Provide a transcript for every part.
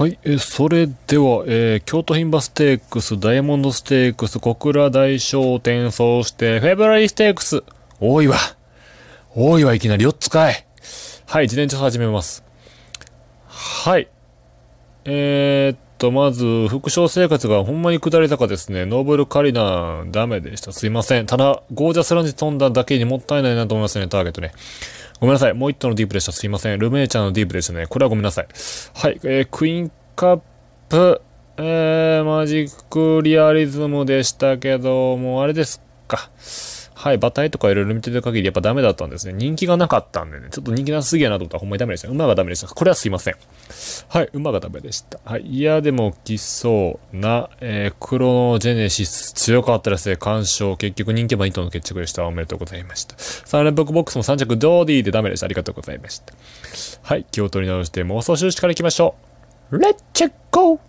はい、えそれでは、えー、京都牝馬ステークス、ダイヤモンドステークス、小倉大商店、そして、フェブラリーステークス。多いわ。多いわ、いきなり4つかい。はい、自転車始めます。はい。えー、っと、まず、副賞生活がほんまに下り坂ですね。ノーブルカリナ、ダメでした。すいません。ただ、ゴージャスランジ飛んだだけにもったいないなと思いますね、ターゲットね。ごめんなさい。もう一頭のディープでした。すいません。ルメイちゃんのディープでしたね。これはごめんなさい。はい。えー、クイーンカップ、えー、マジックリアリズムでしたけども、あれですか。はい、馬体とかいろいろ見てる限りやっぱダメだったんですね。人気がなかったんでね、ちょっと人気なすぎやなと思ったらほんまにダメでした。馬がダメでした。これはすいません。はい、馬がダメでした。はい、いやでも来きそうな、えー、クロノジェネシス強かったですね。干渉。結局人気馬2頭の決着でした。おめでとうございました。ブックボックスも3着、ドーディーでダメでした。ありがとうございました。はい、気を取り直して妄想収支から行きましょう。レッツゴー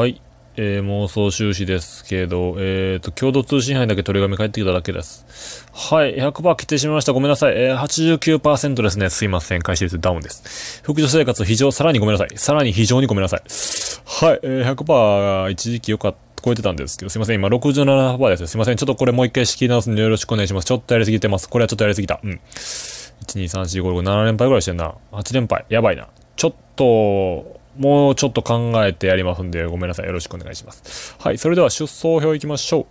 はい。えー、妄想収支ですけど、えっ、ー、と、共同通信杯だけ取り紙返ってきただけです。はい、100%規定しました。ごめんなさい。えー、89%ですね。すいません。回収率ダウンです。副助生活非常、さらにごめんなさい。さらに非常にごめんなさい。はい、えー、100%一時期良かった。超えてたんですけど、すいません、今67%です。すいません、ちょっとこれもう一回仕切り直すんでよろしくお願いします。ちょっとやりすぎてます。これはちょっとやりすぎた。うん。1、2、3、4、5、6、7連敗ぐらいしてんな。8連敗。やばいな。ちょっと、もうちょっと考えてやりますんで、ごめんなさい。よろしくお願いします。はい、それでは出走表いきましょう。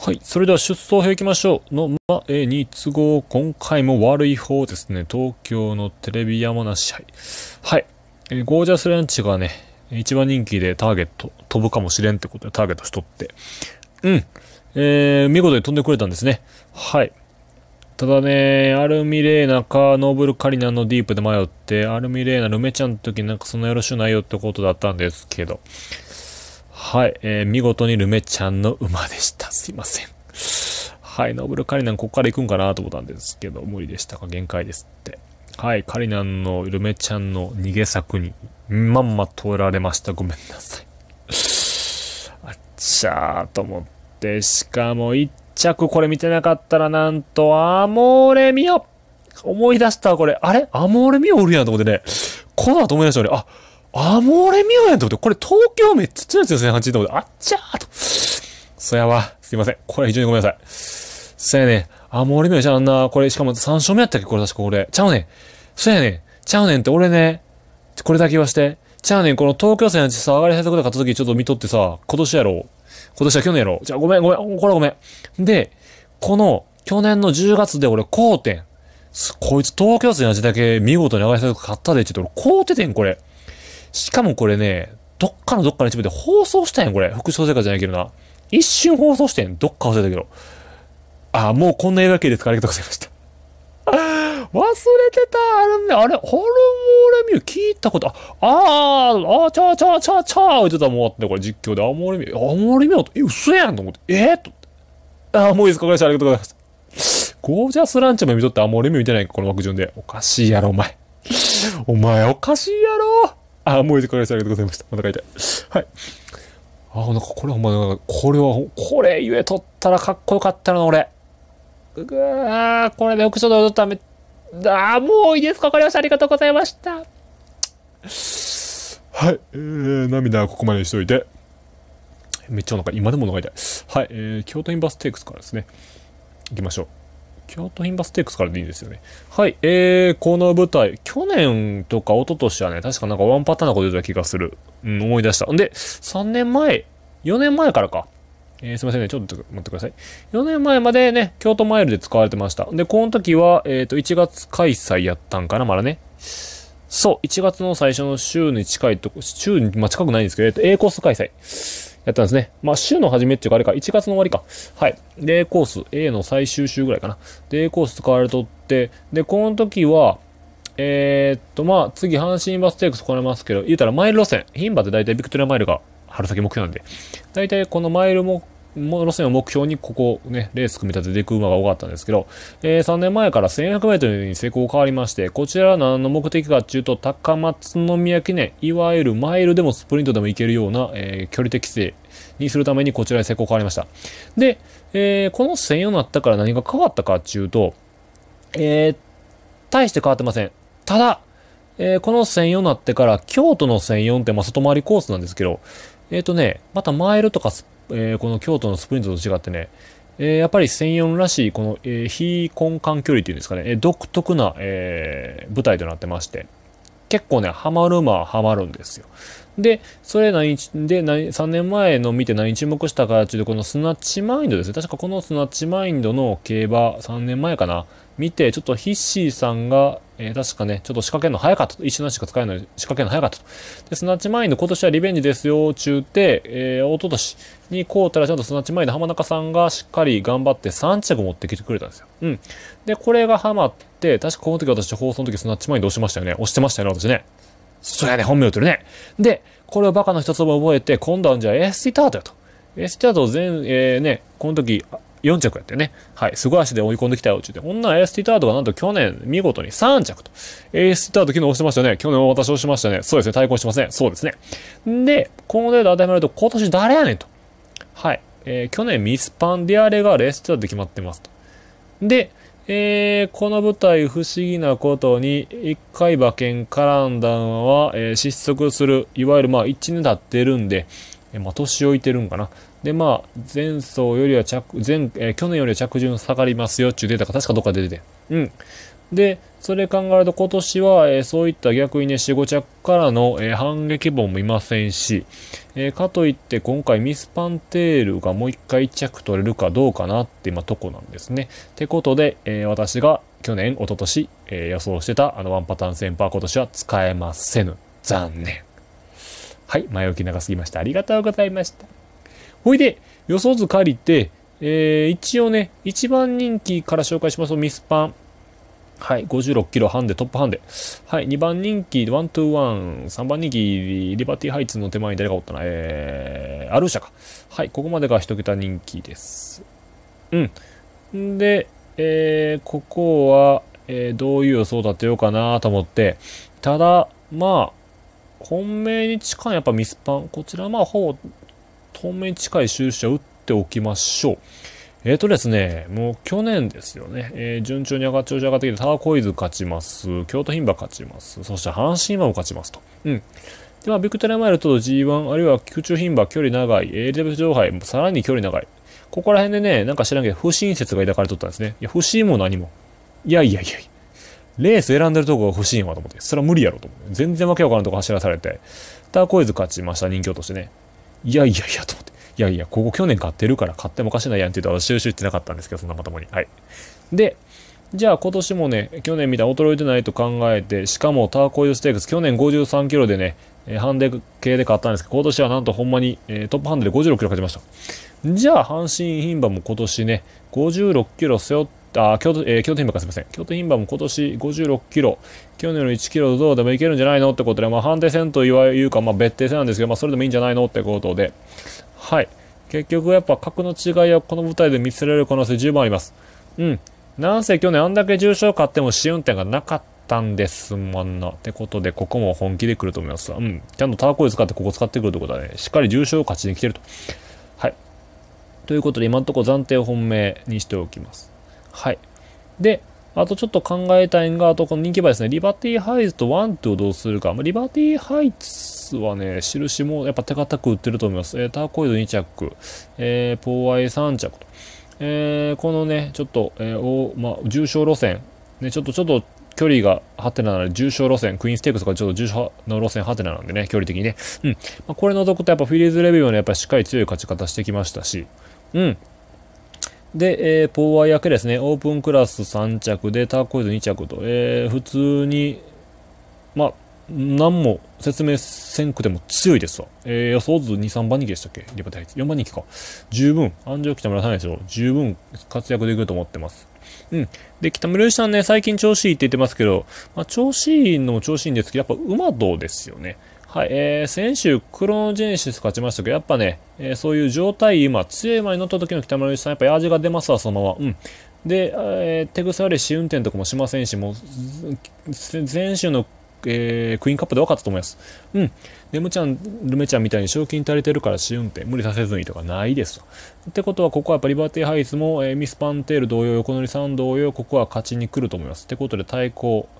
はい。それでは出走表いきましょう。の、ま、え、日都合、今回も悪い方ですね。東京のテレビ山梨杯。はい。えゴージャスランチがね、一番人気でターゲット、飛ぶかもしれんってことでターゲットしとって。うん。えー、見事に飛んでくれたんですね。はい。ただね、アルミレーナか、ノーブルカリナのディープで迷って、アルミレーナ、ルメちゃんの時なんかそんなよろしくないよってことだったんですけど。はい、えー、見事にルメちゃんの馬でした。すいません。はい、ノーブルカリナン、ここから行くんかなと思ったんですけど、無理でしたか、限界ですって。はい、カリナンのルメちゃんの逃げ策に、まんま通られました。ごめんなさい。あっちゃーと思って、しかも着これ見てなかったら、なんと、アモーレミオ思い出したこれ。あれアモーレミオおるやんと思ってね。この後思い出した俺。あ、アモーレミオやんと思って。これ東京めっちゃ強いですよ、1008と思って。あっちゃーと。そやわ。すいません。これ非常にごめんなさい。そやね。アモーレミオじゃあんな、これしかも3勝目やったっけこれ確か俺。ちゃうねん。そやねん。ちゃうねんって俺ね、これだけ言わして。ちゃうねん。この東京戦やさ、上がり早属で買った時ちょっと見とってさ、今年やろう。今年は去年やろ。じゃあごめんごめん、これはごめん。で、この、去年の10月で俺、高点。こいつ東京都の味だけ見事に長りさて買ったで、ちょっと俺、高て点これ。しかもこれね、どっかのどっかの一部で放送したやん、これ。副小生活じゃないけどな。一瞬放送してん。どっか忘れたけど。あもうこんな映画系ですかありがとうございました。忘れてたあれ、あれ、ホルモーレミュー聞いたこと、あ、あー、あー、ちゃーちゃーちゃーちゃー言ってたもんあって、これ実況で、アモーレミュー、アモーレミュー、え、嘘やんと思って、えー、と。あー、もういいです、かかりました。ありがとうございました。ゴージャスランチも見とってアモーレミュー見てないこの枠順で。おかしいやろ、お前。お前、おかしいやろ。あー、もういいです、かかりました。ありがとうございました。また書いて。はい。あ、なんかこれほんま、なんかこれは、これゆえとったらかっこよかったな、俺。うわあ、これでよくちょっ踊ったらめっああ、もういいですか。かりました。ありがとうございました。はい。えー、涙はここまでにしといて。めっちゃお腹、今でもお腹痛い。はい。えー、京都インバステークスからですね。行きましょう。京都インバステークスからでいいですよね。はい。えー、この舞台、去年とか一昨年はね、確かなんかワンパターンなこと言った気がする。うん、思い出した。んで、3年前、4年前からか。えー、すいませんね。ちょっと待ってください。4年前までね、京都マイルで使われてました。で、この時は、えっ、ー、と、1月開催やったんかな、まだね。そう、1月の最初の週に近いとこ、週に、まあ、近くないんですけど、えっ、ー、と、A コース開催。やったんですね。まあ、週の初めっていうか、あれか、1月の終わりか。はい。で、A コース、A の最終週ぐらいかな。で、A コース使われとって、で、この時は、えー、っと、まあ、次、阪神バステークス行いますけど、言うたらマイル路線。牝馬って大体ビクトリアマイルが春先目標なんで、大体このマイル目路線を目標にここね、レース組み立てていく馬が多かったんですけど、えー、3年前から1 1 0 0ルに成功変わりまして、こちらは何の目的かっていうと、高松宮記念、いわゆるマイルでもスプリントでもいけるような、えー、距離適正にするためにこちらに成功変わりました。で、えー、この1用0 0になったから何が変わったかっていうと、えー、大して変わってません。ただ、えー、この1 0 0になってから、京都の1 0 0って、まあ、外回りコースなんですけど、えっ、ー、とね、またマイルとかスえー、この京都のスプリントと違ってね、えー、やっぱり1004らしい、この、えー、非根幹距離っていうんですかね、えー、独特な、えー、舞台となってまして、結構ね、ハマる馬はハマるんですよ。で、それ何、で、何、3年前の見て何注目したかっていうと、このスナッチマインドですね。確かこのスナッチマインドの競馬、3年前かな、見て、ちょっとヒッシーさんが、えー、確かね、ちょっと仕掛けるの早かったと。一瞬しか使えない仕掛けるの早かったと。で、スナッチマインド、今年はリベンジですよ、うて、えー、おととしにこうたらちゃんとスナッチマインド、浜中さんがしっかり頑張って3着持ってきてくれたんですよ。うん。で、これがハマって、確かこの時私放送の時スナッチマインド押しましたよね。押してましたよね、私ね。そやね、本名ってるね。で、これをバカの一つも覚えて、今度はじゃあエースティタートやと。エスティタートを全、えー、ね、この時、4着やってね。はい。すごい足で追い込んできたよ、ちゅうて。こんなスティタードがなんと去年、見事に3着と。スティタード昨日押してましたよね。去年私押しましたね。そうですね。対抗してません、ね。そうですね。で、このデータ当てはめると、今年誰やねんと。はい。えー、去年ミスパンディアレがレースタードで決まってますと。で、えー、この舞台不思議なことに、一回馬券絡んだのは、えー、失速する。いわゆるまあ1年経ってるんで、えまあ、年老いてるんかな。で、まあ、前走よりは着、前、えー、去年よりは着順下がりますよっていうデータが確かどっかで出て。うん。で、それ考えると今年は、えー、そういった逆にね、四五着からの、えー、反撃本もいませんし、えー、かといって今回ミスパンテールがもう一回一着取れるかどうかなって今とこなんですね。ってことで、え私が去年、一昨年、え予想してたあのワンパターンセンパー今年は使えませぬ。残念。はい、前置き長すぎました。ありがとうございました。ほいで、予想図借りて、えー、一応ね、1番人気から紹介しますと、ミスパン。はい、56キロハンデ、トップハンデ。はい、2番人気、ワントゥーワン。3番人気、リバティハイツの手前に誰がおったな。えー、アルーシャか。はい、ここまでが1桁人気です。うん。で、えー、ここは、えー、どういう予想立てようかなと思って、ただ、まあ、本命に近いやっぱミスパン。こちらまあ、ほぼ当面近い収支を打っておきましょう。えっ、ー、とですね、もう去年ですよね、えー、順調に上がっ調子上がってきて、ターコイズ勝ちます、京都牝馬勝ちます、そして阪神馬も勝ちますと。うん。で、まあ、ビクトリアマイルと G1、あるいは空中牝馬距離長い、エリザベス上杯、さらに距離長い。ここら辺でね、なんか知らんけど、不親切が抱かれとったんですね。いや、不審も何も。いやいやいやレース選んでるとこが不審やわと思って、それは無理やろと思って。全然わけわからんとこ走らされて、ターコイズ勝ちました、人気としてね。いやいやいやと思って、いやいや、ここ去年買ってるから買ってもおかしないやんって言うと、収集ってなかったんですけど、そんなまともに。はい。で、じゃあ今年もね、去年みたいに衰えてないと考えて、しかもターコイズステークス、去年53キロでね、ハンデ系で買ったんですけど、今年はなんとほんまに、えトップハンデで56キロ勝ちました。じゃあ、阪神牝馬も今年ね、56キロ背負っあ京都、えー、京都牝馬かすみません。京都牝馬も今年56キロ、去年の1キロどうでもいけるんじゃないのってことで、まあ、判定戦というか、まあ、別定戦なんですけど、まあ、それでもいいんじゃないのってことで、はい。結局やっぱ格の違いはこの舞台で見せられる可能性十分あります。うん。なんせ去年あんだけ重賞勝っても試運転がなかったんですもんな。ってことで、ここも本気で来ると思います。うん。ちゃんとターコイ使ってここ使ってくるってことはね、しっかり重賞を勝ちに来てると。はい。ということで、今んとこ暫定本命にしておきます。はい。で、あとちょっと考えたいんが、あとこの人気場ですね。リバティハイズとワントをどうするか。まあ、リバティハイツはね、印もやっぱ手堅く売ってると思います。えー、ターコイド2着、えー、ポーアイ3着と。えー、このね、ちょっと、えーおまあ、重症路線、ね、ちょっとちょっと距離がハテナなので、重症路線、クイーンステークスとかちょっと重症の路線ハテナなんでね、距離的にね。うん。まあ、これとくとやっぱフィリーズレビューはね、やっぱりしっかり強い勝ち方してきましたし、うん。で、えー、ポーワイ役ですね、オープンクラス3着で、ターコイズ2着と、えー、普通に、まあ、何も説明せんくても強いですわ。えー、予想図2、3番人気でしたっけリバティイツ。4番人気か。十分、安城北村さんでしょ十分活躍できると思ってます。うん。で、北村さんね、最近調子いいって言ってますけど、まあ、調子いいのも調子いいんですけど、やっぱ馬道ですよね。はい、えー、先週、クロノジェネシス勝ちましたけど、やっぱね、えー、そういう状態、今、強い馬に乗った時の北村さん、やっぱ味が出ますわ、そのまま。うん。で、えー、手癖悪い試運転とかもしませんし、もう、前週の、えー、クイーンカップで分かったと思います。うん。レムちゃん、ルメちゃんみたいに賞金足りてるから試運転、無理させずにとかないですと。ってことは、ここはやっぱリバティハイツも、えー、ミスパンテール同様、横乗りさん同様、ここは勝ちに来ると思います。ってことで、対抗。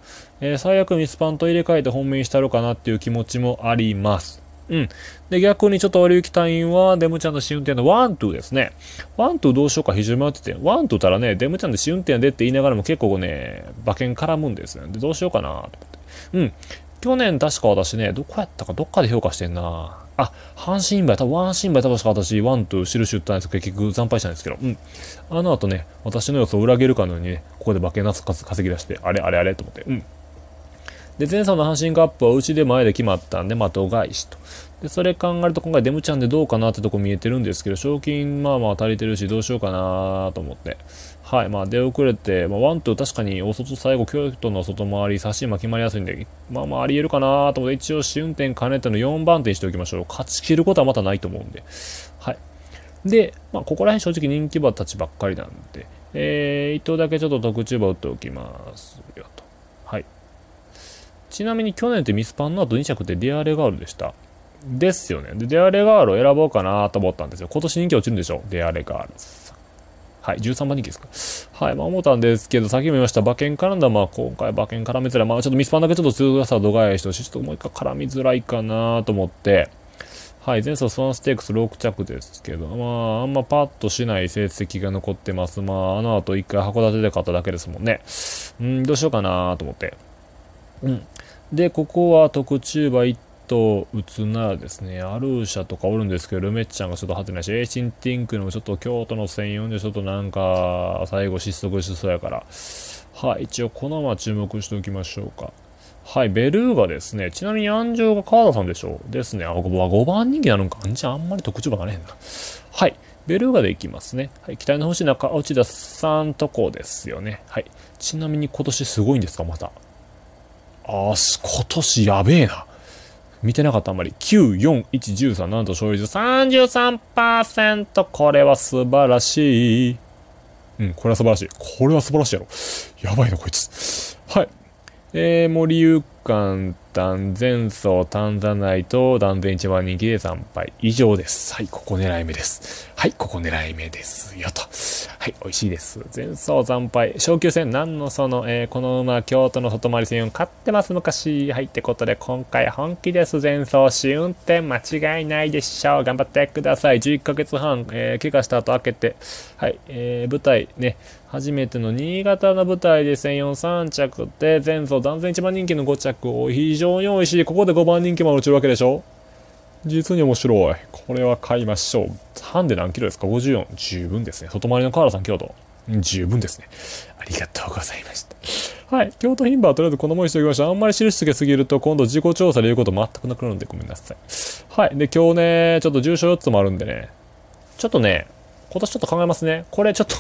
えー、最悪ミスパンと入れ替えて本命したろかなっていう気持ちもあります。うん。で、逆にちょっと割り行き隊員は、デムちゃんの試運転のワン、トゥーですね。ワン、トゥーどうしようか非常に迷ってて、ワン、トゥーたらね、デムちゃんの試運転でって言いながらも結構ね、馬券絡むんですよ、ね。で、どうしようかなと思って。うん。去年確か私ね、どこやったかどっかで評価してんなあ、阪神梅、多分阪神梅しか私、ワンと印打ったんですけど、結局惨敗したんですけど、うん。あの後ね、私の予想を裏切るかのようにね、ここで馬券なす稼ぎ出して、あれあれあれと思って、うん。で、前走の阪神カップはうちで前で決まったんで、まあ、度外視と。で、それ考えると今回デムちゃんでどうかなってとこ見えてるんですけど、賞金まあまあ足りてるし、どうしようかなと思って。はい、まあ出遅れて、まあワンと確かにお外最後、京都の外回り、差し馬決まりやすいんで、まあまああり得るかなと思って、一応試運転兼ねての4番手にしておきましょう。勝ち切ることはまたないと思うんで。はい。で、まあここら辺正直人気馬たちばっかりなんで、えー、一頭だけちょっと特注馬打っておきますよと。はい。ちなみに去年ってミスパンの後2着ってデアレガールでした。ですよね。で、デアレガールを選ぼうかなと思ったんですよ。今年人気落ちるんでしょデアレガール。はい、13番人気ですか。はい、まあ思ったんですけど、さっきも言いました、馬券絡んだ、まあ今回馬券絡みづらい。まあちょっとミスパンだけちょっと強さ度外視として、ちょっともう一回絡みづらいかなと思って、はい、前走スワンステークス6着ですけど、まあ、あんまパッとしない成績が残ってます。まあ、あの後1回函館で買っただけですもんね。うん、どうしようかなと思って。うん。で、ここは特注馬1頭打つならですね、アルーシャとかおるんですけど、ルメッチャンがちょっと張ってないし、エイシンティンクのもちょっと京都の専用でちょっとなんか、最後失速しそうやから。はい、一応このま注目しておきましょうか。はい、ベルーガですね。ちなみに安城が川田さんでしょうですね。あ、5番人気なのか。じんゃあ、あんまり特注場がねえんだ。はい。ベルーガでいきますね。はい。期待の星中内田さんとこですよね。はい。ちなみに今年すごいんですかまた。あー、今年やべえな。見てなかったあんまり。94113、なんと勝率33%。これは素晴らしい。うん、これは素晴らしい。これは素晴らしいやろ。やばいな、こいつ。はい。えー、森ゆ館と、単前走単座内と断然一番人気で惨敗以上です。はい、ここ狙い目です。はい、ここ狙い目ですよと。はい、美味しいです。前走惨敗。昇級戦何のその、えー、この馬京都の外回り戦を勝ってます昔。はい、ってことで今回本気です。前走試運転間違いないでしょう。頑張ってください。11ヶ月半、えー、怪我した後開けて、はい、えー、舞台ね、初めての新潟の舞台で1用4 3着で前走断然1番人気の5着を非常に美味しいここで5番人気も落ちるわけでしょ実に面白いこれは買いましょうハンで何キロですか54十分ですね外回りの河原さん京都十分ですねありがとうございましたはい京都牝馬はとりあえずこの思にしておきましたあんまり印つけすぎると今度自己調査で言うこと全くなくなるんでごめんなさいはいで今日ねちょっと重賞4つもあるんでねちょっとね今年ちょっと考えますねこれちょっと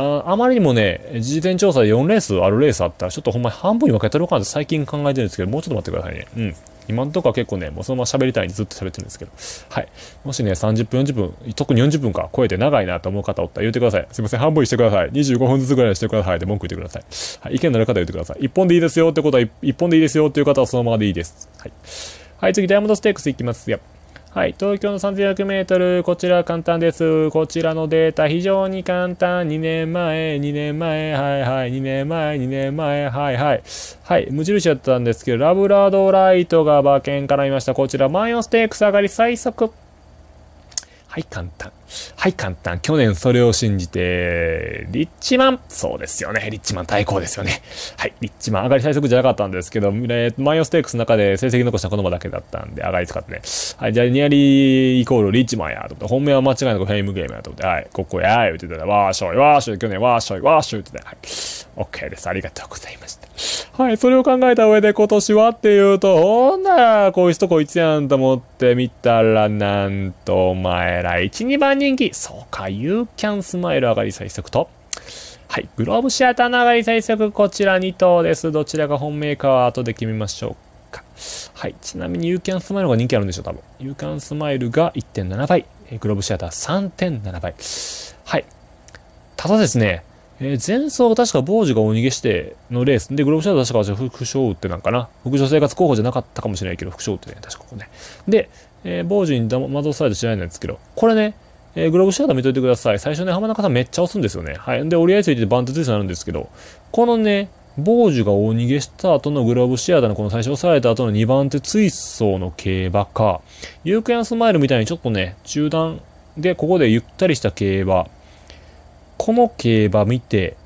ああまりにもね、事前調査で4レースあるレースあったら、ちょっとほんまに半分に分けたろかなって最近考えてるんですけど、もうちょっと待ってくださいね。うん。今んとこは結構ね、もうそのまま喋りたいんでずっと喋ってるんですけど、はい。もしね、30分、40分、特に40分か超えて長いなと思う方おったら言ってください。すいません、半分にしてください。25分ずつぐらいにしてください。で、文句言ってください。はい。意見のある方言ってください。1本でいいですよってことは、1本でいいですよっていう方はそのままでいいです。はい。はい、次、ダイヤモンドステークスいきますはい、東京の 3400m、こちら簡単です。こちらのデータ非常に簡単。2年前、2年前、はいはい、2年前、2年前、はいはい。はい、無印だったんですけど、ラブラドライトが馬券から見ました。こちら、マイオステークス上がり最速。はい、簡単。はい、簡単。去年それを信じて、リッチマン、そうですよね。リッチマン対抗ですよね。はい、リッチマン、上がり最速じゃなかったんですけど、えー、マイオステークスの中で成績残したの供だけだったんで、上がり使ってね。はい、じゃあ、ニアリーイコールリッチマンや、と思って、本命は間違いなくフェイムゲームや、と思って、はい、ここや、言ってたら、わーしょい、わーしょい、去年わーしょい、わーしょいって言って、はい、OK です。ありがとうございました。はい、それを考えた上で今年はっていうと、ほんなら、こいつとこいつやんと思ってみたら、なんと、お前ら1、2番人気。そうか、You Can Smile 上がり最速と。はい、グローブシアターの上がり最速、こちら2頭です。どちらが本命かは後で決めましょうか。はい、ちなみに You Can Smile が人気あるんでしょ、多分。You Can Smile が1.7倍、グローブシアター3.7倍。はい。ただですね、えー、前走確か坊主が大逃げしてのレースで、グローブシャドウ確か私副賞ってなんかな。副賞生活候補じゃなかったかもしれないけど、副賞ってね、確かここね。で、えー、主受に惑わされてしないんですけど、これね、えー、グローブシャドウ見といてください。最初ね、浜中さんめっちゃ押すんですよね。はい。で、折り合いついててバントツイスになるんですけど、このね、坊主が大逃げした後のグローブシアターのこの最初押された後の2番手追走の競馬か、ユークヤンスマイルみたいにちょっとね、中断でここでゆったりした競馬、この競馬見て、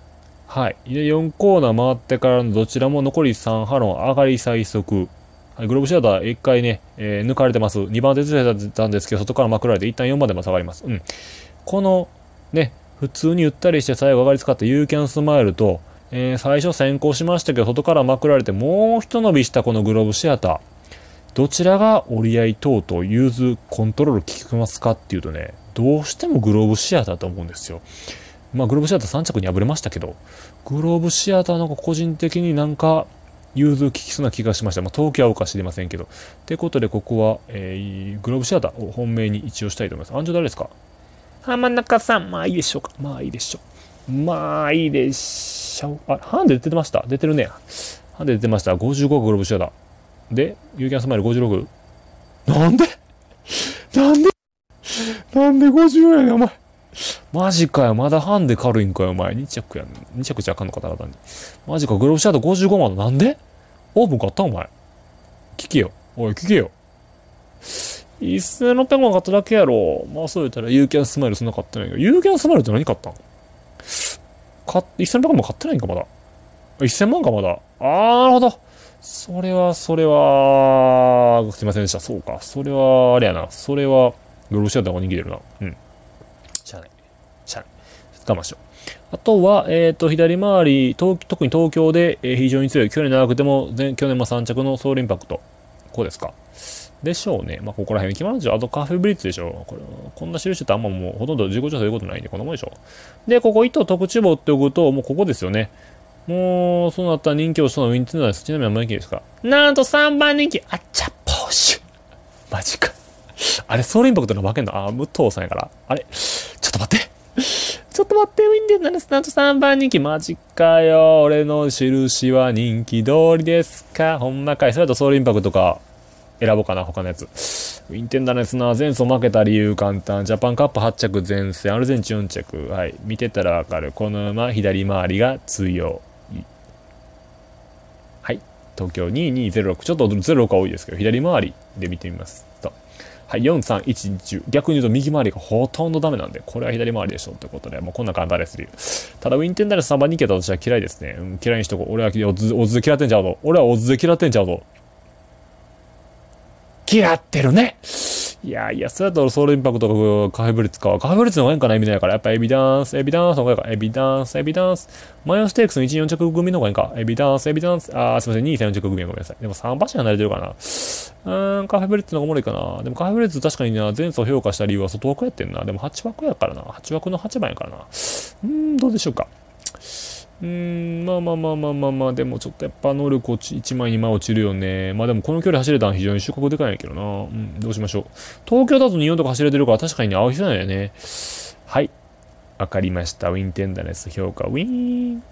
はい。4コーナー回ってからのどちらも残り3波論上がり最速。はい、グローブシアター1回ね、えー、抜かれてます。2番手ずれたんですけど、外からまくられて、一旦4番でも下がります。うん。この、ね、普通にゆったりして最後上がり使ったユーキャンスマイルと、えー、最初先行しましたけど、外からまくられて、もう一伸びしたこのグローブシアター。どちらが折り合い等と融通コントロール効きますかっていうとね、どうしてもグローブシアターと思うんですよ。まあ、グローブシアター3着に敗れましたけど、グローブシアターの個人的になんか、融通効きそうな気がしました。まあ、東京はか知りませんけど。ってことで、ここは、えー、グローブシアターを本命に一応したいと思います。安城誰ですか浜中さん。まあいいでしょうか。まあいいでしょう。まあいいでしょう。あ、ハンデ出てました出てるね。ハンデ出てました。55グローブシアター。で、ユーキャンスマイル56。なんで なんでなんで54やねん、お前。マジかよ、まだハンデ軽いんかよ、お前。2着やん。2着じゃあかんのか、ただに。マジか、グローブシャドウ55万なんでオーブン買ったお前。聞けよ。おい、聞けよ。1600万買っただけやろ。まあそう言ったら、ユーキャンスマイルそんな買ってないけど、ユーキャンスマイルって何買ったん買っ、1600万買ってないんか、まだ。1000万か、まだ。あー、なるほど。それは、それは、すいませんでした。そうか。それは、あれやな。それは、グローシアターが逃げてるな。うん。我慢しろ。あとは、えっ、ー、と、左回り、東特に東京で、えー、非常に強い。去年長くても、前去年も3着のソウルインパクト。こうですか。でしょうね。まあ、ここら辺、決まるんでしょ。あとカーフェブリッツでしょ。これ、こんな印ってあんまもうほとんど自己調査いうことないんで、こんなもんでしょ。で、ここ、糸特注棒っておくと、もうここですよね。もう、そうなったら人気をしたのウィンツナです。ちなみに何人ですかなんと3番人気、あっちゃっぽーしゅ。マジか。あれ、ソウルインパクトの負けんのあ、武藤さんやから。あれ、ちょっと待って。ちょっと待って、ウィンデンースです。なんと3番人気、マジかよ。俺の印は人気通りですか。ほんまかい。それだとソウルインパクトか、選ぼうかな、他のやつ。ウィンテンダースすな。前走負けた理由簡単。ジャパンカップ8着前線、アルゼンチン4着。はい。見てたらわかる。この馬、左回りが強い。はい。東京2206。ちょっと06は多いですけど、左回りで見てみます。はい、4310逆に言うと右回りがほとんどダメなんでこれは左回りでしょってことでもうこんな簡単ですただウィンテンダレス3番2桁私は嫌いですね、うん、嫌いにしとこう。俺はおず、おずで嫌ってんちゃうぞ俺はおずで嫌ってんちゃうぞ嫌ってるねいやいや、それだとソウルインパクトかカフェブリッツか。カフェブリッツの方がいいんかな意味ないから。やっぱエビダンス、エビダンスの方がいいか。エビダンス、エビダンス。マヨステークスの1、4着組の方がいいか。エビダンス、エビダンス。あー、すいません。2、3、4着組はごめんなさい。でも3馬車離れてるかな。うーん、カフェブリッツの方がおもろいかな。でもカフェブリッツ確かにな、前走評価した理由は外枠やってんな。でも8枠やからな。8枠の8番やからな。うーん、どうでしょうか。うーん、まあまあまあまあまあまあ、でもちょっとやっぱ能力落ち、1枚2枚落ちるよね。まあでもこの距離走れたの非常に収穫でかいんやけどな。うん、どうしましょう。東京だと24とか走れてるから確かにね、合う人なんだよね。はい。わかりました。ウィンテンダネス評価、ウィーン。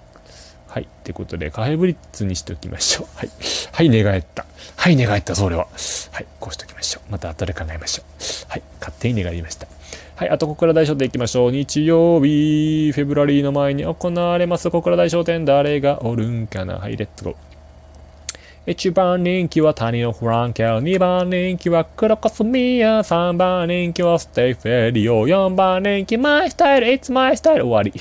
はい。ってことで、カフェブリッツにしておきましょう。はい。はい、寝返った。はい、寝返った、それは。はい、こうしておきましょう。また後で考えましょう。はい、勝手に寝返りました。はい、あと、小倉大商店行きましょう。日曜日、フェブラリーの前に行われます、小倉大商店、誰がおるんかな。はい、レッツゴー。1番人気は谷のフランケル、2番人気はクロコスミヤ、3番人気はステイフェリオ、4番人気マイスタイル、It's my style 終わり。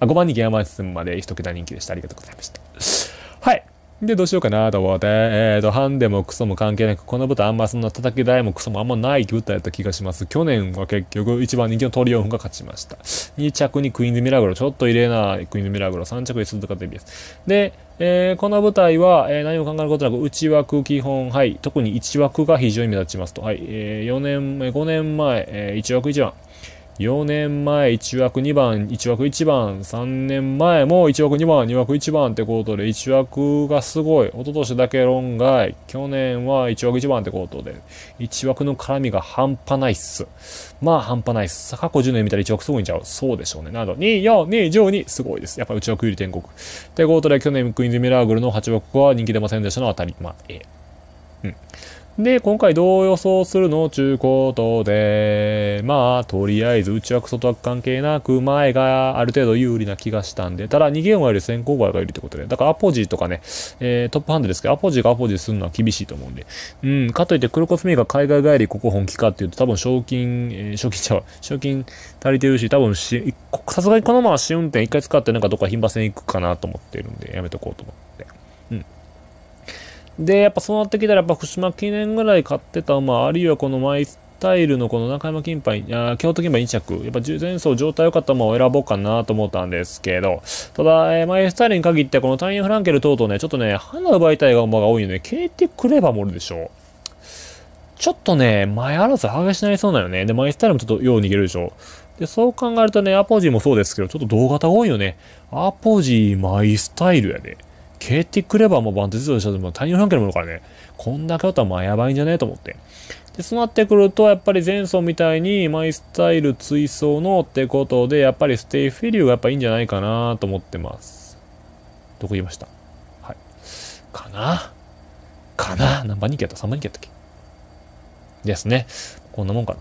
あ5番人気山内すんまで一桁人気でした。ありがとうございました。はい。で、どうしようかなと思って、えっ、ー、と、ハンデもクソも関係なく、この豚あんまそんな叩き台もクソもあんまない豚やった気がします。去年は結局、一番人気のトリオンフが勝ちました。2着にクイーンズミラグロ、ちょっと異例なクイーンズミラグロ、3着に鈴鹿デビです。で、えー、この舞台は、えー、何も考えることなく、内枠基本、はい、特に1枠が非常に目立ちますと。はい、えー、4年、5年前、え1枠1番。4年前1枠2番、1枠1番、3年前も1枠2番、2枠1番ってことで、1枠がすごい。一昨年だけ論外。去年は1枠1番ってことで、1枠の絡みが半端ないっす。まあ半端ないっす。過去10年見たら1枠すごいんちゃうそうでしょうね。など、2、4、2、12、すごいです。やっぱはク枠ーり天国。ってことで、去年クイーンズ・ミラーグルの8枠は人気出ませんでしたの当たり前。まあ、ええ。うん。で、今回どう予想するのちゅうことで、まあ、とりあえず、内枠外枠関係なく、前がある程度有利な気がしたんで、ただ逃げ馬より先行馬がいるってことで、だからアポジーとかね、えー、トップハンドですけど、アポジーがアポジーするのは厳しいと思うんで、うん、かといって、クルコスミーが海外帰り、ここ本気かっていうと、多分賞金、えー、賞金ちゃう、賞金足りてるし、多分し、さすがにこのまま試運転一回使って、なんかどっか頻馬戦行くかなと思ってるんで、やめとこうと思って。で、やっぱそうなってきたら、やっぱ福島記念ぐらい買ってた馬、あるいはこのマイスタイルのこの中山金杯、あ京都金杯2着、やっぱ前走状態良かった馬を選ぼうかなと思ったんですけど、ただ、えー、マイスタイルに限ってこのタインフランケル等々ね、ちょっとね、花奪いたい馬が多いよね、消えてくれも盛るでしょう。ちょっとね、前争い激しなりそうなのよね。で、マイスタイルもちょっとよう逃げるでしょ。で、そう考えるとね、アポジーもそうですけど、ちょっと動画が多いよね。アポジー、マイスタイルやで、ね。ケーティ・クレバーもバンテ自動したでも大量半径のものからね、こんだけだったらまあやばいんじゃねと思って。で、そうなってくると、やっぱり前走みたいにマイスタイル追走のってことで、やっぱりステイフィリューがやっぱいいんじゃないかなと思ってます。どこ言いましたはい。かなかな何番人気やった ?3 番人気やったっけですね。こんなもんか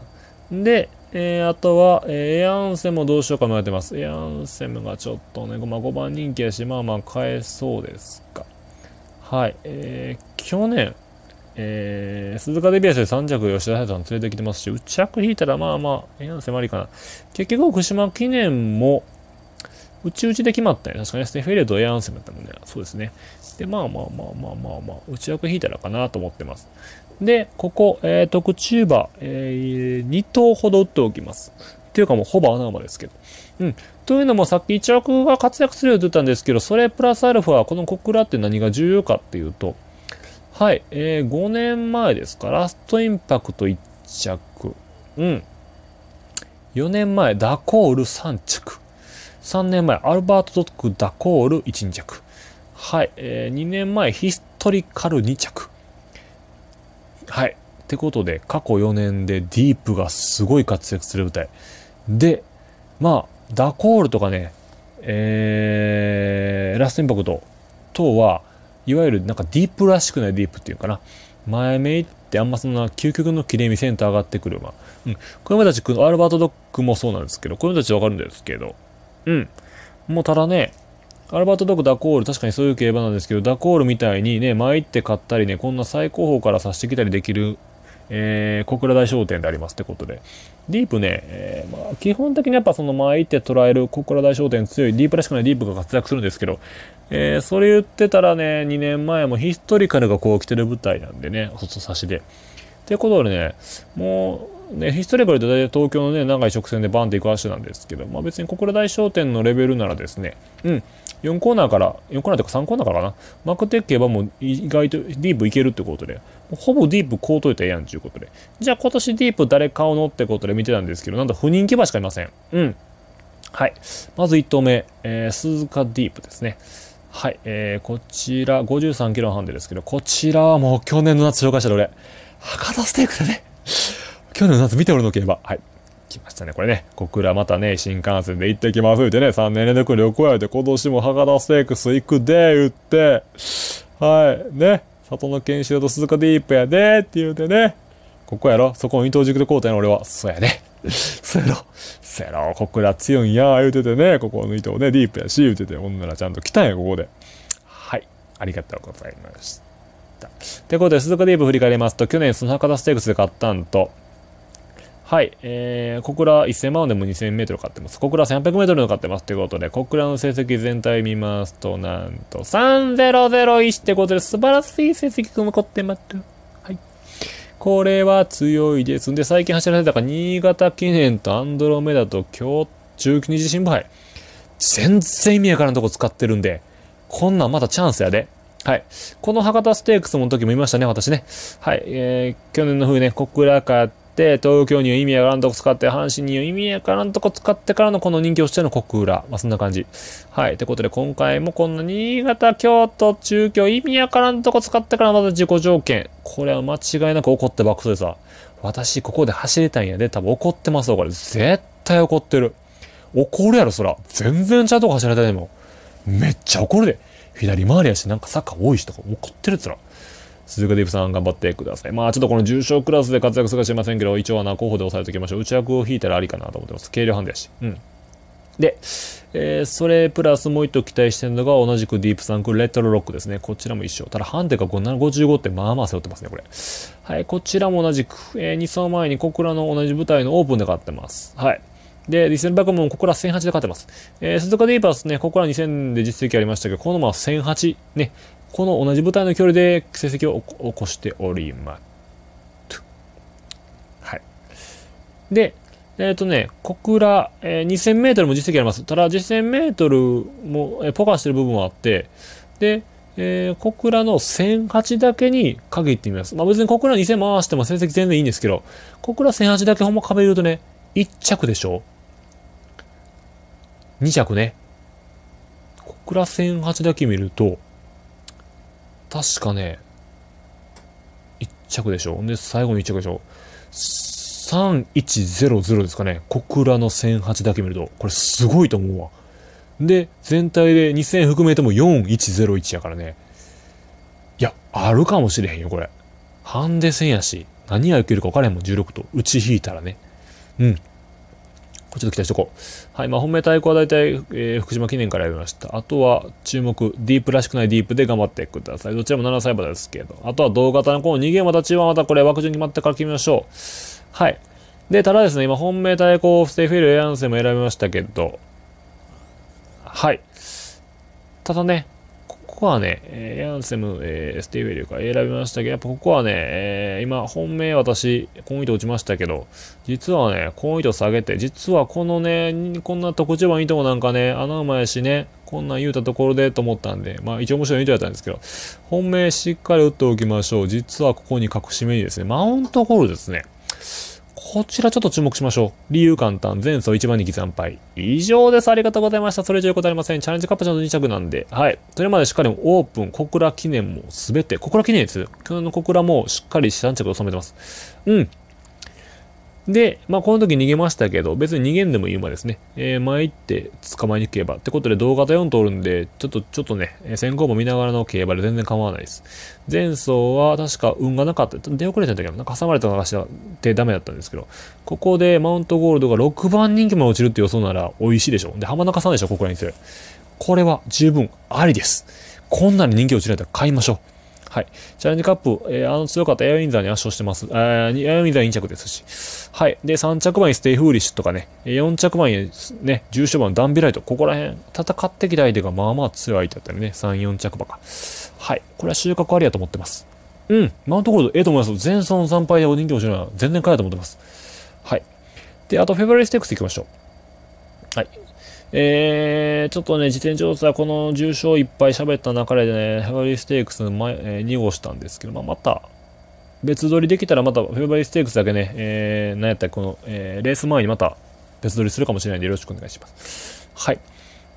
な。で、えー、あとは、えー、エアンセムどうしようか迷ってます。エアンセムがちょっとね、まあ、5番人気やし、まあまあ買えそうですか。はい。えー、去年、えー、鈴鹿デビュー戦3着吉田さん連れてきてますし、うち着引いたらまあまあ、エアンセムありかな。結局、福島記念も、うちうちで決まったよ。確かに、ね、ステフェレドエアンセムだったもんね。そうですね。で、まあまあまあまあまあまあ、内枠引いたらかなと思ってます。で、ここ、えー、特注馬、えー、2頭ほど打っておきます。っていうかもうほぼ穴馬ですけど。うん。というのもさっき1枠が活躍するよう言ったんですけど、それプラスアルファ、この小倉って何が重要かっていうと、はい、えー、5年前ですか、ラストインパクト1着。うん。4年前、ダコール3着。3年前、アルバート・ドック・ダコール1、2着。はい、えー、2年前、ヒストリカル2着。はい。ってことで、過去4年でディープがすごい活躍する舞台。で、まあ、ダコールとかね、えー、ラストインパクト等は、いわゆるなんかディープらしくないディープっていうかな。前目いってあんまそんな究極の切れ目センター上がってくる馬。うん。こ供たち、アルバートドックもそうなんですけど、こ供たちわかるんですけど、うん。もうただね、アルバート・ドッグ・ダコール、確かにそういう競馬なんですけど、ダコールみたいにね、参って買ったりね、こんな最高峰から察してきたりできる、えー、小倉大商店でありますってことで。ディープね、えー、まあ、基本的にやっぱその参って捉える小倉大商店強い、ディープらしくないディープが活躍するんですけど、えー、それ言ってたらね、2年前もヒストリカルがこう来てる舞台なんでね、外差しで。ってことでね、もう、ね、ヒストレベルで大体東京のね、長い直線でバンっていく足なんですけど、まあ別に小倉大商店のレベルならですね、うん、4コーナーから、4コーナーとか3コーナーからかな、マくテていけばもう意外とディープいけるってことで、ほぼディープ買うといたらええやんちゅうことで、じゃあ今年ディープ誰買うのってことで見てたんですけど、なんと不人気馬しかいません。うん。はい。まず1投目、えー、鈴鹿ディープですね。はい、えー、こちら53キロ半でですけど、こちらはもう去年の夏紹介したどれ、博多ステークでね、去年の夏見ておるのければ。はい。来ましたね、これね。小倉またね、新幹線で行ってきますってね、3年連続旅行やで、今年も博多ステークス行くで、言って、はい、ね。里の研修と鈴鹿ディープやで、って言うてね。ここやろそこの伊藤塾で買うの俺は。そうやね。そうやろ。そうやろ。小倉強いんや、言うててね。ここの伊藤ね、ディープやし、言うてて。ほんならちゃんと来たんや、ここで。はい。ありがとうございました。ということで、鈴鹿ディープ振り返りますと、去年その博多ステークスで買ったんと、はい、えー、小倉1000万でも2000メートル買ってます。小倉3 0 0メートルの買ってますということで、小倉の成績全体見ますと、なんと3001ってことで素晴らしい成績が残ってます。はい。これは強いです。んで、最近走らせたか、新潟記念とアンドロメダと今日、中期二次新聞杯。全然意味わからんとこ使ってるんで、こんなんまだチャンスやで。はい。この博多ステークスの時もいましたね、私ね。はい。えー、去年の冬ね、小倉買って、、東京には意味わからんとこ使って、阪神には意味わからんとこ使ってからのこの人気をしての国裏。まあ、そんな感じ。はい。ということで、今回もこんな新潟、京都、中京、意味わからんとこ使ってからまた自己条件。これは間違いなく怒ってばっかでさ。私、ここで走れたんやで、多分怒ってますよ、これ。絶対怒ってる。怒るやろ、そら。全然ちゃんと走られたでも。めっちゃ怒るで。左回りやし、なんかサッカー多いしとか怒ってるっつら。鈴鹿ディープさん頑張ってください。まあちょっとこの重症クラスで活躍するかしませんけど、一応穴候補で押さえておきましょう。内役を引いたらありかなと思ってます。軽量判ンやし。うん。で、えー、それプラスもう一頭期待してるのが同じくディープサンクレトロロックですね。こちらも一緒。ただハンデが55ってまあまあ背負ってますね、これ。はい、こちらも同じく、えー、2走前に小倉の同じ舞台のオープンで勝ってます。はい。で、ディセンバックもここら1008で勝ってます。えー、鈴鹿ディープはですね、ここら2000で実績ありましたけど、このまま1008、ね、この同じ舞台の距離で成績を起こしております。はい。で、えっ、ー、とね、小倉、えー、2000メートルも実績あります。ただ、実践メートルも、えー、ポカしてる部分もあって、で、えー、小倉の1008だけに限ってみます。まあ別に小倉2000回しても成績全然いいんですけど、小倉1008だけほんま壁言うとね、1着でしょ ?2 着ね。小倉1008だけ見ると、確かね、1着でしょ。で、最後の1着でしょ。3100ですかね。小倉の1008だけ見ると。これすごいと思うわ。で、全体で2000含めても4101やからね。いや、あるかもしれへんよ、これ。ハンデ戦やし。何が受けるか分からへんもん、16と。打ち引いたらね。うん。ちょっと期待しとこう。はい。まあ、本命対抗は大体、えー、福島記念からやりました。あとは、注目、ディープらしくないディープで頑張ってください。どちらも7歳馬ですけど。あとは、同型のこの2ゲームまた中はまたこれ枠順決まったから決めましょう。はい。で、ただですね、今、本命対抗、ステフィル、エアンセも選びましたけど、はい。ただね、ここはね、えー、アンセム、えー、ステイウェイというか選びましたけど、やっぱここはね、えー、今、本命私、コン糸打ちましたけど、実はね、コン糸下げて、実はこのね、こんな特徴番いいとこなんかね、穴うまいしね、こんなん言うたところでと思ったんで、まあ一応面白い糸やったんですけど、本命しっかり打っておきましょう。実はここに隠し目にですね、マウントホールですね。こちらちょっと注目しましょう。理由簡単、前走1番人気惨敗。以上です。ありがとうございました。それ以上ございません。チャレンジカップちゃんと2着なんで、はい。それまでしっかりオープン、小倉記念もすべて、小倉記念です。今日の小倉もしっかり3着を染めてます。うん。で、まあ、この時逃げましたけど、別に逃げんでもいい馬ですね。えー、前って捕まえに行けば。ってことで、動画で4通るんで、ちょっと、ちょっとね、先行も見ながらの競馬で全然構わないです。前走は確か運がなかった。出遅れちゃったけど、なんか挟まれた流しってダメだったんですけど、ここでマウントゴールドが6番人気まで落ちるって予想なら美味しいでしょ。で、浜中さんでしょ、ここら辺にする。これは十分ありです。こんなに人気落ちないたら買いましょう。はい。チャレンジカップ、えー、あの強かったエアウィンザーに圧勝してます。えー、エアウィンザー2着ですし。はい。で、3着前にステイフーリッシュとかね、4着前にね、重症版のダンビライト、ここら辺、戦ってきた相手がまあまあ強い相手だったよね。3、4着馬か。はい。これは収穫ありやと思ってます。うん。今のところ、ええと思います。前走の3敗でお人形し知るのは全然変えやと思ってます。はい。で、あと、フェブラリーステークス行きましょう。はい。えー、ちょっとね、自転調査、はこの重症いっぱい喋った中でね、フェバリーステークス前、えー、2号したんですけど、まあ、また、別撮りできたらまたフェバリーステークスだけね、えー、なんやったらこの、えー、レース前にまた別撮りするかもしれないんでよろしくお願いします。はい。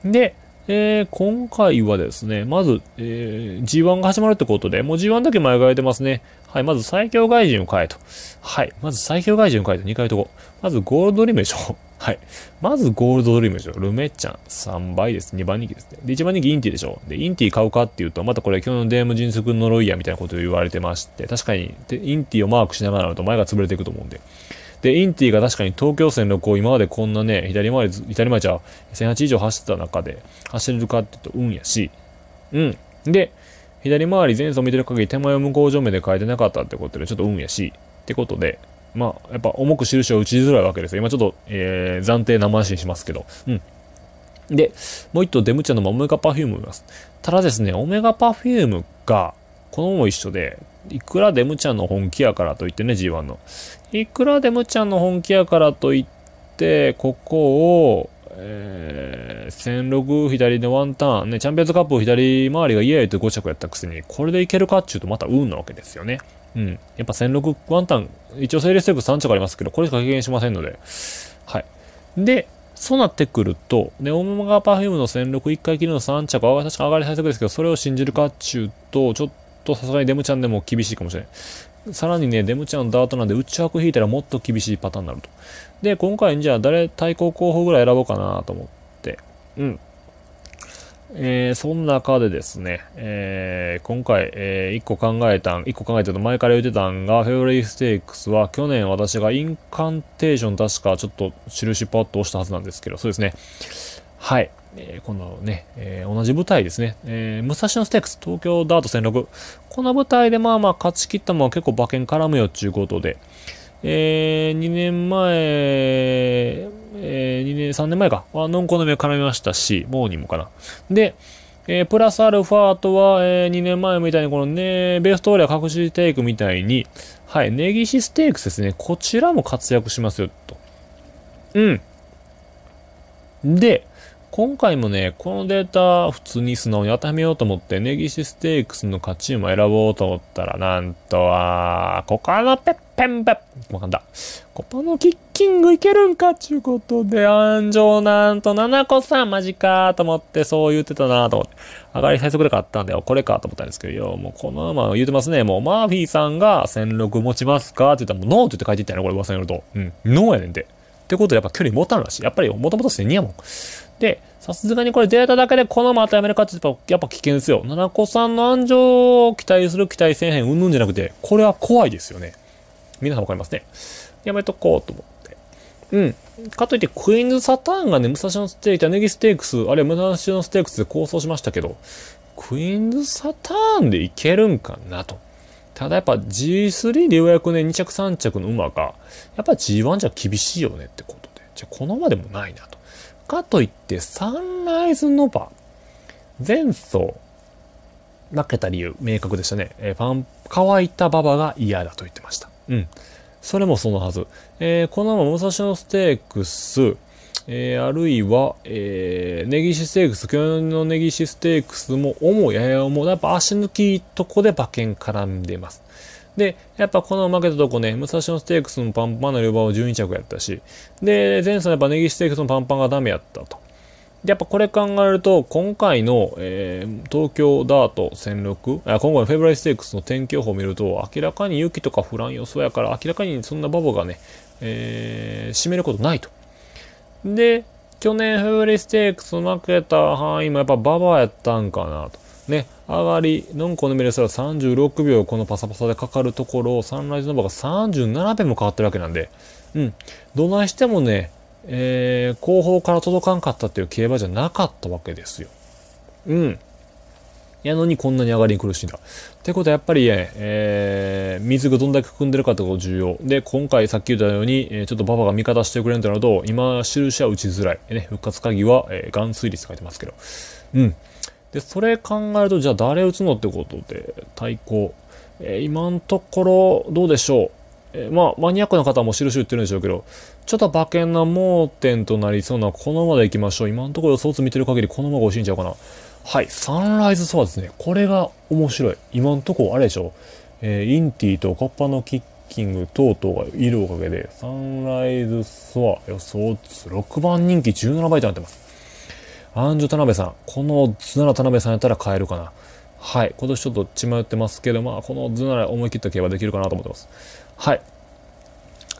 で、えー、今回はですね、まず、えー、G1 が始まるってことで、もう G1 だけ前がれてますね。はい、まず最強外人を変えと。はい、まず最強外人を変えと、2回とこ。まずゴールドリムでしょ。はい。まずゴールドドリームでしょ。ルメッチャン3倍です。2番人気ですね。で、1番人気インティでしょ。で、インティ買うかっていうと、またこれ今日のデーム迅速呪いやみたいなことを言われてまして、確かにでインティをマークしながらると前が潰れていくと思うんで。で、インティが確かに東京戦のこう今までこんなね、左回り、左回りじゃ1008以上走ってた中で、走れるかっていうと運やし、うん。で、左回り前走見てる限り手前を向こう上面で変えてなかったってことで、ちょっと運やし、ってことで、まあ、やっぱ重く印を打ちづらいわけですよ。今ちょっと、えー、暫定生配にしますけど。うん。で、もう一頭デムちゃんのオメガパフュームいます。ただですね、オメガパフュームが、このも一緒で、いくらデムちゃんの本気やからといってね、G1 の。いくらデムちゃんの本気やからといって、ここを、えー、1006左でワンターン、ね、チャンピオンズカップ左回りが嫌やと5着やったくせに、これでいけるかっちゅうとまた運なわけですよね。うん。やっぱ1006ワンタン、一応整理セーブ3着ありますけど、これしか軽減しませんので。はい。で、そうなってくると、ネオムガパフュームの1006、1回切るの3着は確か上がり最速ですけど、それを信じるかっちゅうと、ちょっとさすがにデムちゃんでも厳しいかもしれない。さらにね、デムちゃんのダートなんで、内枠引いたらもっと厳しいパターンになると。で、今回じゃあ誰対抗候補ぐらい選ぼうかなと思って。うん。えー、そんな中でですね、えー、今回、えー、1個考えたん、1個考えてた前から言ってたんが、フェブリーステークスは去年私がインカンテーション確かちょっと印パッと押したはずなんですけど、そうですね。はい。えー、このね、えー、同じ舞台ですね、えー、武蔵野ステークス、東京ダート戦6。この舞台でまあまあ勝ち切ったもんは結構馬券絡むよっていうことで、えー、2年前、えー、2年、3年前か、のんこの目を絡めましたし、モーニングかな。で、えー、プラスアルファとは、えー、2年前みたいに、このね、ベーストオーレア隠しテイクみたいに、はい、ネギシステークスですね。こちらも活躍しますよ、と。うん。で、今回もね、このデータ普通に素直に当てはめようと思って、ネギシステークスの勝ち馬選ぼうと思ったら、なんとは、コカのペッペンペッ、わかんだ。コこのキッキングいけるんかちゅうことで、安城なんとなこさんマジかと思ってそう言ってたなと思って。上がり最速で買ったんだよ。これかと思ったんですけど、よ、もうこのまま言うてますね。もうマーフィーさんが戦力持ちますかって言ったら、もうノーって書いていったよね、これ噂によると。うん。ノーやねんて。ってことでやっぱ距離持たんらしい。やっぱりもともとセニアもん。で、さすがにこれデータだけでこのまてはめるかってやっぱやっぱ危険ですよ。七子さんの安城を期待する期待せんへんうんぬんじゃなくて、これは怖いですよね。皆さんわかりますね。やめとこうと思って。うん。かといって、クイーンズ・サターンがね、武蔵野ステーキ、タネギステークス、あるいは武蔵野ステークスで構想しましたけど、クイーンズ・サターンでいけるんかなと。ただやっぱ G3 でようやくね、2着3着の馬が、やっぱ G1 じゃ厳しいよねってことで、じゃあこの馬でもないなと。かといってサンライズノバ前走負けた理由明確でしたね、えー、パン乾いた馬場が嫌だと言ってましたうんそれもそのはず、えー、このまま武蔵野ステークスえー、あるいは、えー、ネギシステークス、去年のネギシステークスも、主ややも、やっぱ足抜きとこで馬券絡んでます。で、やっぱこの負けたとこね、武蔵野ステークスのパンパンの両馬を12着やったし、で、前走やっぱネギステークスのパンパンがダメやったと。で、やっぱこれ考えると、今回の、えー、東京ダート1力。6あ今回のフェブライステークスの天気予報を見ると、明らかに雪とか不乱予想やから、明らかにそんなバボがね、えー、締めることないと。で、去年フェブリステークス負けた範囲もやっぱババやったんかなと。ね、上がり、のんこのメレスラ36秒このパサパサでかかるところ、サンライズノバが37秒も変わってるわけなんで、うん、どないしてもね、えー、後方から届かんかったっていう競馬じゃなかったわけですよ。うん。やのにこんなに上がりに苦しいんだ。ってことはやっぱり、ね、えー、水がどんだけ含んでるかってことが重要。で、今回さっき言ったように、えー、ちょっとババが味方してくれんとなると、今、印は打ちづらい。ね、復活鍵は、えー、含水率書いてますけど。うん。で、それ考えると、じゃあ誰打つのってことで、対抗。えー、今のところ、どうでしょう。えー、まあ、マニアックな方も印打ってるんでしょうけど、ちょっと馬券な盲点となりそうな、このままでいきましょう。今のところ予想図見てる限り、このままで惜しいんちゃうかな。はい、サンライズソアですね。これが面白い。今のところ、あれでしょ。えー、インティとカッパのキッキング等々がいるおかげで、サンライズソア予想図6番人気17倍となってます。アンジュ田辺さん。この図なら田辺さんやったら買えるかな。はい。今年ちょっと血迷ってますけど、まあ、この図なら思い切った競馬できるかなと思ってます。はい。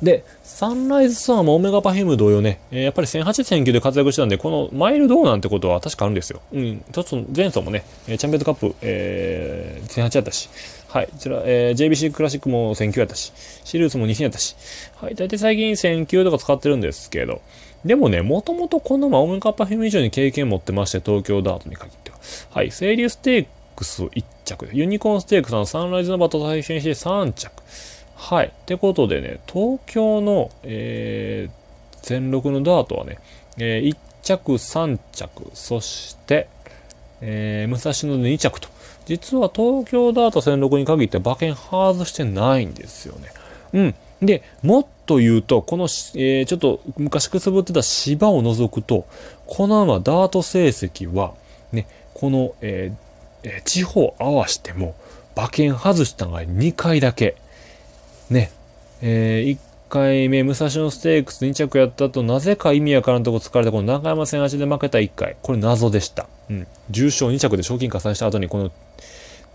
で、サンライズツアーもオメガパフィム同様ね、えー、やっぱり1008、1009で活躍してたんで、このマイルドなんてことは確かあるんですよ。うん。ちょっと前走もね、チャンピオンズカップ、えー、1008やったし、はい。こちら、えー、JBC クラシックも1009やったし、シリウスも2000やったし、はい。大体最近1009とか使ってるんですけど、でもね、もともとこのまあ、オムカッパフム以上に経験持ってまして、東京ダートに限っては。はい、セイリューステークス1着、ユニコーンステークスのサンライズのバと対戦して3着。はい。ってことでね、東京の、えー、全6のダートはね、えー、1着、3着、そして、えー、武蔵野で2着と。実は東京ダート戦6に限って馬券外してないんですよね。うん。で、もっというと、この、えー、ちょっと昔くすぶってた芝を除くと、このはダート成績は、ね、この、えー、地方合わしても、馬券外したのが2回だけ。ね、えー、1回目、武蔵野ステークス2着やった後、なぜか意味わからんとこ疲れた、この中山戦足で負けた1回。これ謎でした。うん。重賞2着で賞金加算した後に、この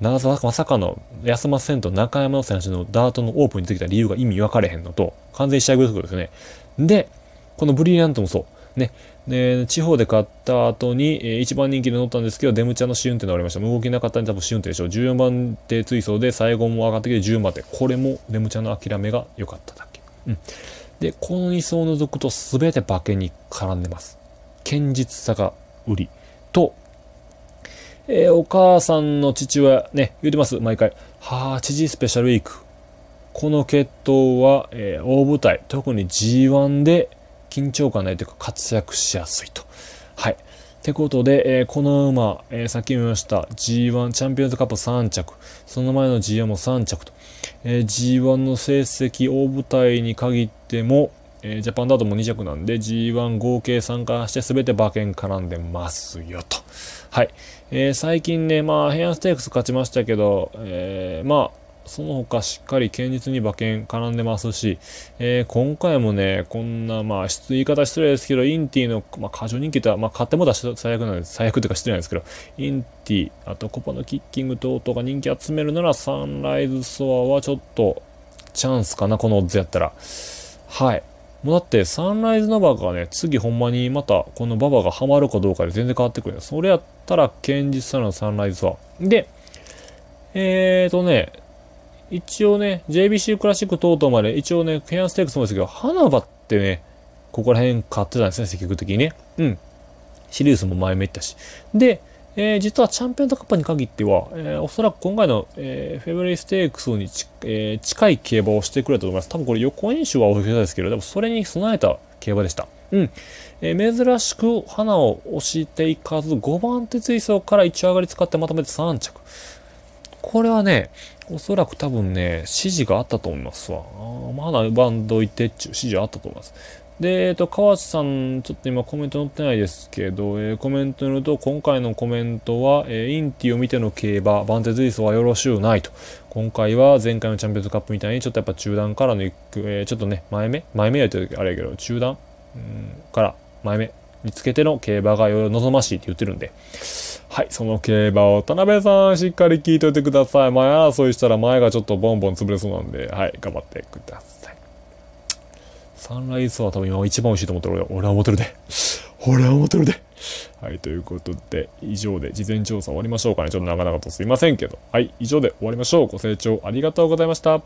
長澤まさかの安間戦と中山の選手のダートのオープンに着いきた理由が意味分かれへんのと、完全試合不足ですね。で、このブリリアントもそう。ね。で、地方で勝った後に、えー、1番人気で乗ったんですけど、デムチャの試運ンってわりました。動けなかったんで多分シンってでしょう。14番手追走で最後も上がってきて14番手。これもデムチャの諦めが良かっただけ。うん。で、この2走を除くと全て化けに絡んでます。堅実さが売りと、えー、お母さんの父親、ね、言うてます、毎回。は知事スペシャルウィーク。この決闘は、えー、大舞台、特に G1 で緊張感ないというか活躍しやすいと。はい。ってことで、えー、この馬、えー、さっき見ました G1 チャンピオンズカップ3着、その前の G1 も3着と、えー、G1 の成績、大舞台に限っても、えジャパンダートも2着なんで G1 合計参加して全て馬券絡んでますよと。はい。えー、最近ね、まあ、ヘアステークス勝ちましたけど、えー、まあ、その他しっかり堅実に馬券絡んでますし、えー、今回もね、こんな、まあ、言い方失礼ですけど、インティの、まあ、過剰人気とは、まあ、買っても出し最悪なんです。最悪というか失礼なんですけど、インティ、あとコパのキッキング等々が人気集めるなら、サンライズソアはちょっと、チャンスかな、このオッズやったら。はい。もうだってサンライズナバーがね、次ほんまにまたこのババがハマるかどうかで全然変わってくるよ。それやったら堅実さのサンライズは。で、えーとね、一応ね、JBC クラシック等々まで、一応ね、ケアンステークスもですけど、花場ってね、ここら辺買ってたんですね、積極的にね。うん。シリウスも前めったし。で、えー、実はチャンピオンズカップに限っては、えー、おそらく今回の、えー、フェブリーステークスに近い競馬をしてくれたと思います。多分これ横行演習はお教えですけど、でもそれに備えた競馬でした。うん。え珍しく花を押していかず、5番手追走から1上がり使ってまとめて3着。これはね、おそらく多分ね、指示があったと思いますわ。まだバンドいてっちゅう指示あったと思います。で、えっと、河瀬さん、ちょっと今コメント載ってないですけど、えー、コメントによると、今回のコメントは、えー、インティを見ての競馬、バンテズイソはよろしゅうないと。今回は前回のチャンピオンズカップみたいに、ちょっとやっぱ中段からの、えー、ちょっとね、前目前目やってあれやけど、中段うんから前目につけての競馬がよろ望ましいって言ってるんで、はい、その競馬を田辺さん、しっかり聞いといてください。前争いしたら前がちょっとボンボン潰れそうなんで、はい、頑張ってください。サンライズは多分今一番美味しいと思ってる俺は思ってるで。俺は思ってるで。はい、ということで、以上で事前調査終わりましょうかね。ちょっと長々とすいませんけど。はい、以上で終わりましょう。ご清聴ありがとうございました。